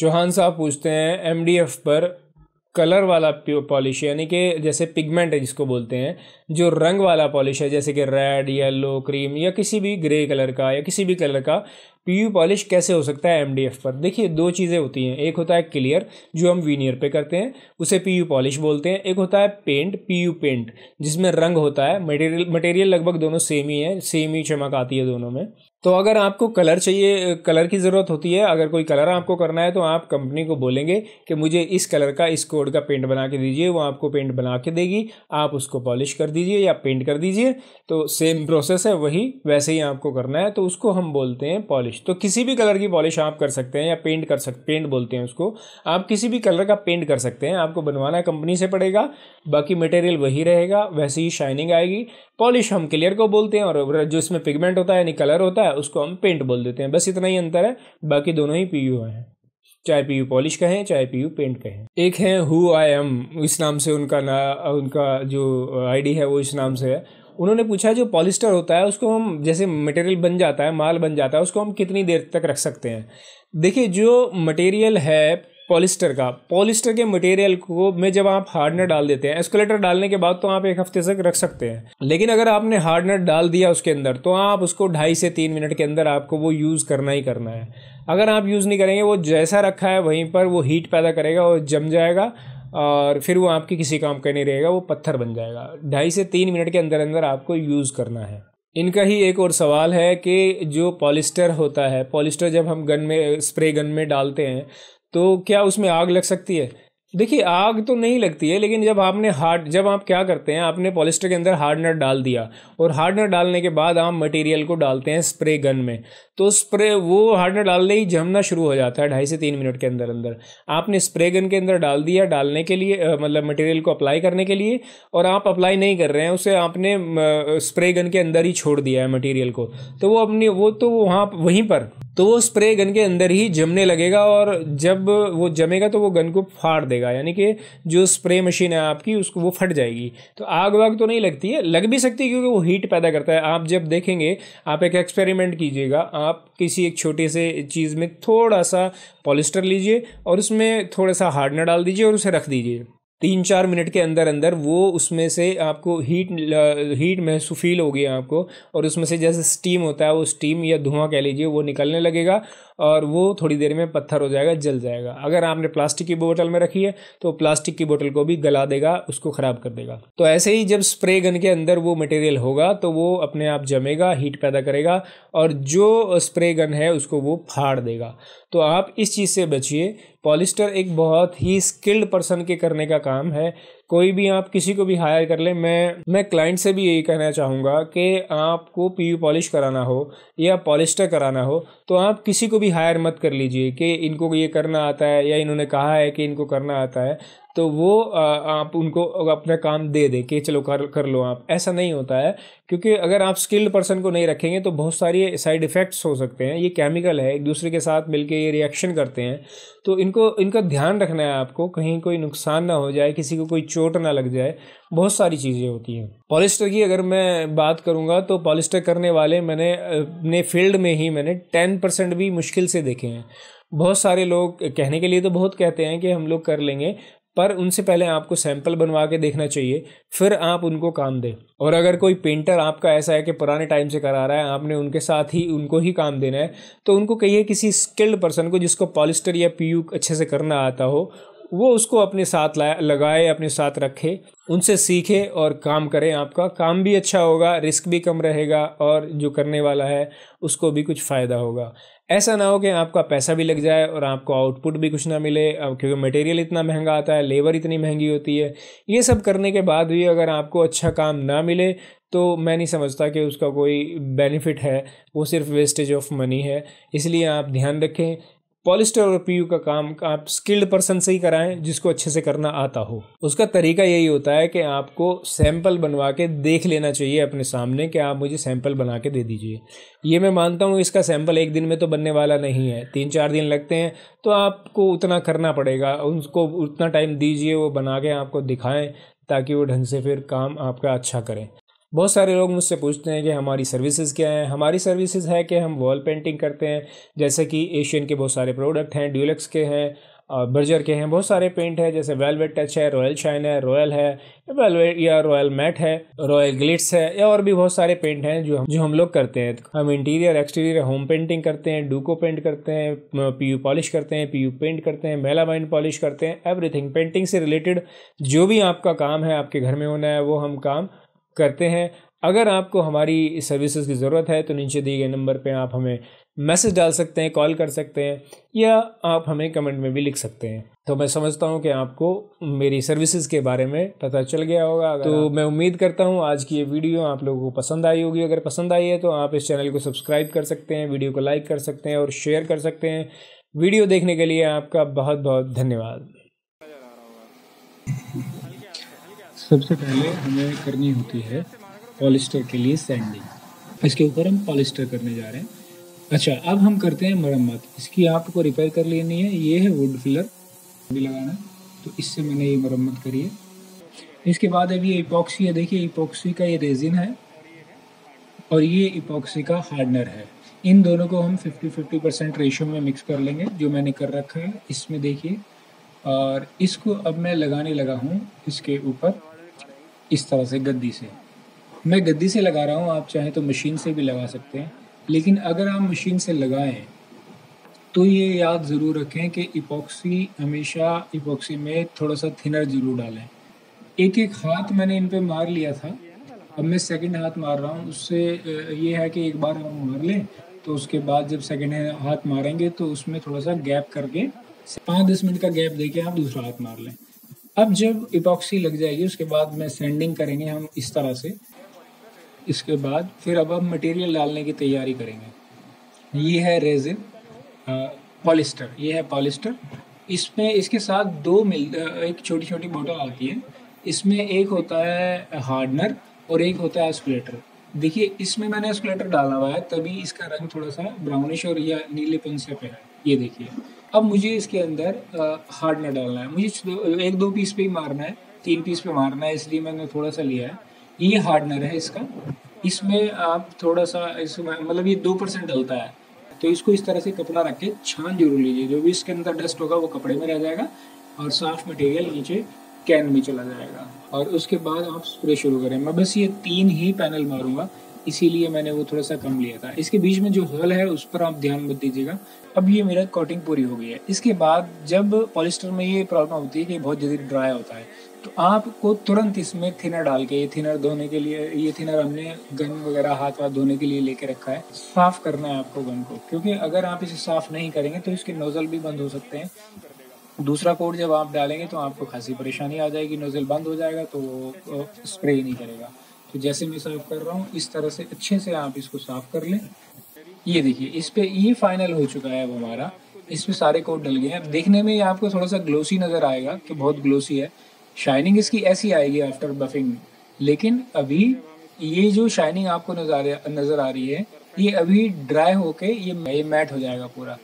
चौहान साहब पूछते हैं एम पर कलर वाला पॉलिश यानी कि जैसे पिगमेंट है जिसको बोलते हैं जो रंग वाला पॉलिश है जैसे कि रेड येलो क्रीम या किसी भी ग्रे कलर का या किसी भी कलर का पी पॉलिश कैसे हो सकता है एमडीएफ पर देखिए दो चीज़ें होती हैं एक होता है क्लियर जो हम वीनियर पे करते हैं उसे पी पॉलिश बोलते हैं एक होता है पेंट पी पेंट जिसमें रंग होता है मटेरियल मटेरियल लगभग दोनों सेम ही है सेम ही चमक आती है दोनों में तो अगर आपको कलर चाहिए कलर की ज़रूरत होती है अगर कोई कलर आपको करना है तो आप कंपनी को बोलेंगे कि मुझे इस कलर का इस कोड का पेंट बना के दीजिए वो आपको पेंट बना के देगी आप उसको पॉलिश कर दीजिए या पेंट कर दीजिए तो सेम प्रोसेस है वही वैसे ही आपको करना है तो उसको हम बोलते हैं पॉलिश तो किसी भी कलर की पॉलिश आप कर सकते हैं या पेंट कर सक पेंट बोलते हैं उसको आप किसी भी कलर का पेंट कर सकते हैं आपको बनवाना कंपनी से पड़ेगा बाकी मटेरियल वही रहेगा वैसे ही शाइनिंग आएगी पॉलिश हम क्लियर को बोलते हैं और जो इसमें पिगमेंट होता है यानी कलर होता है उसको हम पेंट बोल देते हैं बस इतना ही अंतर है बाकी दोनों ही पी हैं चाहे पी यू पॉलिश कहें चाहे पी यू पेंट कहें एक है हु आई एम इस नाम से उनका ना उनका जो आईडी है वो इस नाम से है उन्होंने पूछा जो पॉलिस्टर होता है उसको हम जैसे मटेरियल बन जाता है माल बन जाता है उसको हम कितनी देर तक रख सकते हैं देखिए जो मटेरियल है पॉलिस्टर का पॉलिस्टर के मटेरियल को में जब आप हार्डनर डाल देते हैं एस्कुलेटर डालने के बाद तो आप एक हफ्ते तक रख सकते हैं लेकिन अगर आपने हार्डनर डाल दिया उसके अंदर तो आप उसको ढाई से तीन मिनट के अंदर आपको वो यूज़ करना ही करना है अगर आप यूज़ नहीं करेंगे वो जैसा रखा है वहीं पर वो हीट पैदा करेगा और जम जाएगा और फिर वो आपके किसी काम का नहीं रहेगा वो पत्थर बन जाएगा ढाई से तीन मिनट के अंदर अंदर आपको यूज़ करना है इनका ही एक और सवाल है कि जो पॉलिस्टर होता है पॉलिस्टर जब हम गन में स्प्रे गन में डालते हैं तो क्या उसमें आग लग सकती है देखिए आग तो नहीं लगती है लेकिन जब आपने हार्ड जब आप क्या करते हैं आपने पॉलिस्टर के अंदर हार्डनर डाल दिया और हार्डनर डालने के बाद आप मटेरियल को डालते हैं स्प्रे गन में तो स्प्रे वो हार्डनर डालने ही जमना शुरू हो जाता है ढाई से तीन मिनट के अंदर अंदर आपने स्प्रे गन के अंदर डाल दिया डालने के लिए मतलब मटेरियल को अप्लाई करने के लिए और आप अप्लाई नहीं कर रहे हैं उसे आपने स्प्रे गन के अंदर ही छोड़ दिया है मटेरियल को तो वो अपनी वो तो वहाँ वहीं पर तो वो स्प्रे गन के अंदर ही जमने लगेगा और जब वो जमेगा तो वो गन को फाड़ देगा यानी कि जो स्प्रे मशीन है आपकी उसको वो फट जाएगी तो आग वाग तो नहीं लगती है लग भी सकती है क्योंकि वो हीट पैदा करता है आप जब देखेंगे आप एक एक्सपेरिमेंट कीजिएगा आप किसी एक छोटे से चीज़ में थोड़ा सा पॉलिस्टर लीजिए और उसमें थोड़ा सा हार्डनर डाल दीजिए और उसे रख दीजिए तीन चार मिनट के अंदर अंदर वो उसमें से आपको हीट हीट महसूस फील होगी आपको और उसमें से जैसे स्टीम होता है वो स्टीम या धुआं कह लीजिए वो निकलने लगेगा और वो थोड़ी देर में पत्थर हो जाएगा जल जाएगा अगर आपने प्लास्टिक की बोतल में रखी है तो प्लास्टिक की बोतल को भी गला देगा उसको ख़राब कर देगा तो ऐसे ही जब स्प्रे गन के अंदर वो मटेरियल होगा तो वो अपने आप जमेगा हीट पैदा करेगा और जो स्प्रे गन है उसको वो फाड़ देगा तो आप इस चीज़ से बचिए पॉलिस्टर एक बहुत ही स्किल्ड पर्सन के करने का काम है कोई भी आप किसी को भी हायर कर ले मैं मैं क्लाइंट से भी यही कहना चाहूँगा कि आपको पी यू पॉलिश कराना हो या पॉलिस्टर कराना हो तो आप किसी को भी हायर मत कर लीजिए कि इनको ये करना आता है या इन्होंने कहा है कि इनको करना आता है तो वो आप उनको अपना काम दे दें कि चलो कर कर लो आप ऐसा नहीं होता है क्योंकि अगर आप स्किल्ड पर्सन को नहीं रखेंगे तो बहुत सारे साइड इफ़ेक्ट्स हो सकते हैं ये केमिकल है एक दूसरे के साथ मिलके ये रिएक्शन करते हैं तो इनको इनका ध्यान रखना है आपको कहीं कोई नुकसान ना हो जाए किसी को कोई चोट ना लग जाए बहुत सारी चीज़ें होती हैं पॉलिस्टर की अगर मैं बात करूँगा तो पॉलिस्टर करने वाले मैंने अपने फील्ड में ही मैंने टेन परसेंट भी मुश्किल से देखे हैं बहुत सारे लोग कहने के लिए तो बहुत कहते हैं कि हम लोग कर लेंगे पर उनसे पहले आपको सैंपल बनवा के देखना चाहिए फिर आप उनको काम दें और अगर कोई पेंटर आपका ऐसा है कि पुराने टाइम से करा रहा है आपने उनके साथ ही उनको ही काम देना है तो उनको कहिए किसी स्किल्ड पर्सन को जिसको पॉलिस्टर या पी अच्छे से करना आता हो वो उसको अपने साथ लगाए अपने साथ रखे उनसे सीखे और काम करें आपका काम भी अच्छा होगा रिस्क भी कम रहेगा और जो करने वाला है उसको भी कुछ फ़ायदा होगा ऐसा ना हो कि आपका पैसा भी लग जाए और आपको आउटपुट भी कुछ ना मिले क्योंकि मटेरियल इतना महंगा आता है लेबर इतनी महंगी होती है ये सब करने के बाद भी अगर आपको अच्छा काम ना मिले तो मैं नहीं समझता कि उसका कोई बेनिफिट है वो सिर्फ वेस्टेज ऑफ मनी है इसलिए आप ध्यान रखें पॉलिस्टर और पीयू का काम आप स्किल्ड पर्सन से ही कराएं जिसको अच्छे से करना आता हो उसका तरीका यही होता है कि आपको सैंपल बनवा के देख लेना चाहिए अपने सामने कि आप मुझे सैंपल बना के दे दीजिए ये मैं मानता हूँ इसका सैंपल एक दिन में तो बनने वाला नहीं है तीन चार दिन लगते हैं तो आपको उतना करना पड़ेगा उनको उतना टाइम दीजिए वो बना के आपको दिखाएं ताकि वो ढंग से फिर काम आपका अच्छा करें बहुत सारे लोग मुझसे पूछते हैं कि हमारी सर्विसेज क्या हैं हमारी सर्विसेज है कि हम वॉल पेंटिंग करते हैं जैसे कि एशियन के बहुत सारे प्रोडक्ट हैं ड्यूलक्स के हैं बर्जर के हैं बहुत सारे पेंट हैं जैसे वेलवेट टच है रॉयल शाइन है रॉयल है वेलवेट या रॉयल मैट है रॉयल ग्लिट्स है या और भी बहुत सारे पेंट हैं जो हम जो हम लोग करते हैं हम इंटीरियर एक्सटीरियर होम पेंटिंग करते हैं डूको पेंट करते हैं पीयू पॉलिश करते हैं पीयू पेंट करते हैं मेलामाइन पॉलिश करते हैं एवरीथिंग पेंटिंग से रिलेटेड जो भी आपका काम है आपके घर में होना है वो हम काम करते हैं अगर आपको हमारी सर्विसेज की ज़रूरत है तो नीचे दिए गए नंबर पे आप हमें मैसेज डाल सकते हैं कॉल कर सकते हैं या आप हमें कमेंट में भी लिख सकते हैं तो मैं समझता हूँ कि आपको मेरी सर्विसेज के बारे में पता चल गया होगा तो मैं उम्मीद करता हूँ आज की ये वीडियो आप लोगों को पसंद आई होगी अगर पसंद आई है तो आप इस चैनल को सब्सक्राइब कर सकते हैं वीडियो को लाइक कर सकते हैं और शेयर कर सकते हैं वीडियो देखने के लिए आपका बहुत बहुत धन्यवाद सबसे पहले हमें करनी होती है पॉलिस्टर के लिए सैंडिंग इसके ऊपर हम पॉलिस्टर करने जा रहे हैं अच्छा अब हम करते हैं मरम्मत इसकी आपको रिपेयर कर लेनी है ये है वुड फिलर भी लगाना तो इससे मैंने ये मरम्मत करी है इसके बाद अब ये इपॉक्सी है देखिए इपॉक्सी का ये रेजिन है और ये इपॉक्सी का हार्डनर है इन दोनों को हम 50 50 परसेंट रेशियो में मिक्स कर लेंगे जो मैंने कर रखा है इसमें देखिए और इसको अब मैं लगाने लगा हूँ इसके ऊपर इस तरह से गद्दी से मैं गद्दी से लगा रहा हूँ आप चाहें तो मशीन से भी लगा सकते हैं लेकिन अगर आप मशीन से लगाएं तो ये याद ज़रूर रखें कि इपॉक्सी हमेशा इपॉक्सी में थोड़ा सा थिनर ज़रूर डालें एक एक हाथ मैंने इन पर मार लिया था अब मैं सेकेंड हाथ मार रहा हूँ उससे ये है कि एक बार हम मार लें तो उसके बाद जब सेकेंड हाथ मारेंगे तो उसमें थोड़ा सा गैप करके पाँच दस मिनट का गैप दे के आप दूसरा हाथ मार लें अब जब इपॉक्सी लग जाएगी उसके बाद में सेंडिंग करेंगे हम इस तरह से इसके बाद फिर अब हम मटेरियल डालने की तैयारी करेंगे ये है रेजिन पॉलिस्टर ये है पॉलिस्टर इसमें इसके साथ दो मिल एक छोटी छोटी बोतल आती है इसमें एक होता है हार्डनर और एक होता है एस्कुलेटर देखिए इसमें मैंने एस्कुलेटर डाला हुआ है तभी इसका रंग थोड़ा सा ब्राउनिश और या नीले से पे है ये देखिए अब मुझे इसके अंदर हार्ड ना डालना है मुझे एक दो पीस पे ही मारना है तीन पीस पे मारना है इसलिए मैंने थोड़ा सा लिया है ये हार्डनर है इसका इसमें आप थोड़ा सा इसमें मतलब ये दो परसेंट डलता है तो इसको इस तरह से कपड़ा रख के छान जरूर लीजिए जो भी इसके अंदर डस्ट होगा वो कपड़े में रह जाएगा और साफ मटेरियल नीचे कैन में चला जाएगा और उसके बाद आप स्प्रे शुरू करें मैं बस ये तीन ही पैनल मारूंगा इसीलिए मैंने वो थोड़ा सा कम लिया था इसके बीच में जो हल है उस पर आप ध्यान मत दीजिएगा अब ये मेरा कोटिंग पूरी हो गई है इसके बाद जब पॉलिस्टर में ये प्रॉब्लम होती है कि बहुत जल्दी ड्राई होता है तो आपको तुरंत इसमें थिनर डाल के ये थिनर धोने के लिए ये थिनर हमने गन वगैरह हाथ वाथ धोने के लिए लेके रखा है साफ़ करना है आपको गन को क्योंकि अगर आप इसे साफ़ नहीं करेंगे तो इसके नोज़ल भी बंद हो सकते हैं दूसरा कोड जब आप डालेंगे तो आपको खासी परेशानी आ जाएगी नोज़ल बंद हो जाएगा तो स्प्रे नहीं करेगा तो जैसे मैं साफ कर रहा हूँ इस तरह से अच्छे से आप इसको साफ कर लें ये देखिए इस पर ये फाइनल हो चुका है अब हमारा इस सारे कोट डल गए हैं देखने में ये आपको थोड़ा सा ग्लोसी नज़र आएगा कि बहुत ग्लोसी है शाइनिंग इसकी ऐसी आएगी आफ्टर बफिंग में लेकिन अभी ये जो शाइनिंग आपको नज़र आ रही है ये अभी ड्राई होके ये मैट हो जाएगा पूरा